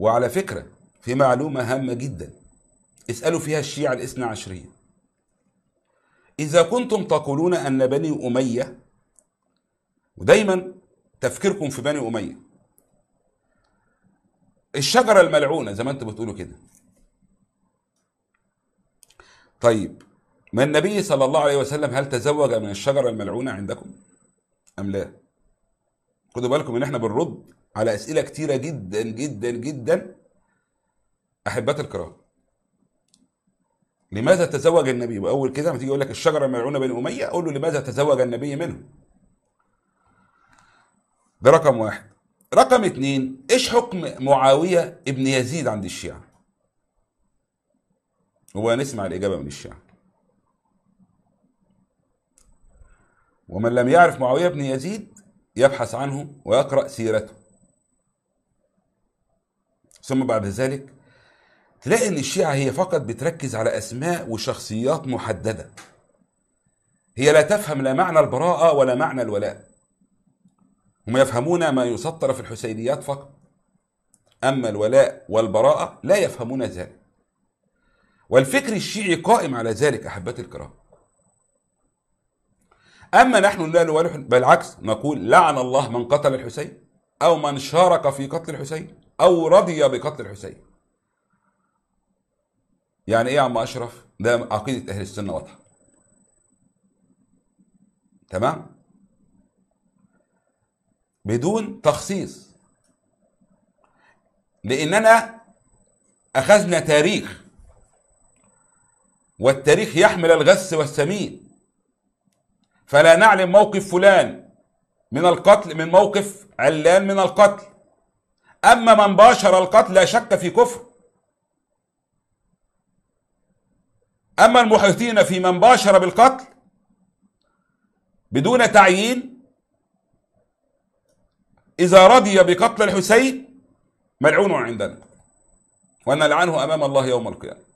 وعلى فكرة في معلومة هامة جدا اسألوا فيها الشيعة الاثنى عشرية إذا كنتم تقولون أن بني أمية ودايما تفكيركم في بني أمية الشجرة الملعونة زي ما انتم بتقولوا كده طيب ما النبي صلى الله عليه وسلم هل تزوج من الشجرة الملعونة عندكم أم لا خدوا بالكم ان احنا بنرد على اسئله كتيره جدا جدا جدا احبات الكرام لماذا تزوج النبي واول كده لما تيجي يقول لك الشجره ملعونه بين اميه أقول له لماذا تزوج النبي منه ده رقم واحد رقم اتنين ايش حكم معاويه ابن يزيد عند الشيعه وهنسمع الاجابه من الشيعه ومن لم يعرف معاويه بن يزيد يبحث عنه ويقرا سيرته ثم بعد ذلك تلاقي ان الشيعة هي فقط بتركز على اسماء وشخصيات محددة هي لا تفهم لا معنى البراءة ولا معنى الولاء هم يفهمون ما يسطر في الحسينيات فقط أما الولاء والبراءة لا يفهمون ذلك والفكر الشيعي قائم على ذلك أحبتي الكرام أما نحن لا نوالح بالعكس نقول لعن الله من قتل الحسين أو من شارك في قتل الحسين أو رضي بقتل الحسين يعني إيه يا عم أشرف؟ ده عقيدة أهل السنة واضحة تمام؟ بدون تخصيص لأننا أخذنا تاريخ والتاريخ يحمل الغث والسمين فلا نعلم موقف فلان من القتل من موقف علان من القتل أما من باشر القتل لا شك في كفر أما المحيطين في من باشر بالقتل بدون تعيين إذا رضي بقتل الحسين ملعون عندنا ونلعنه أمام الله يوم القيامة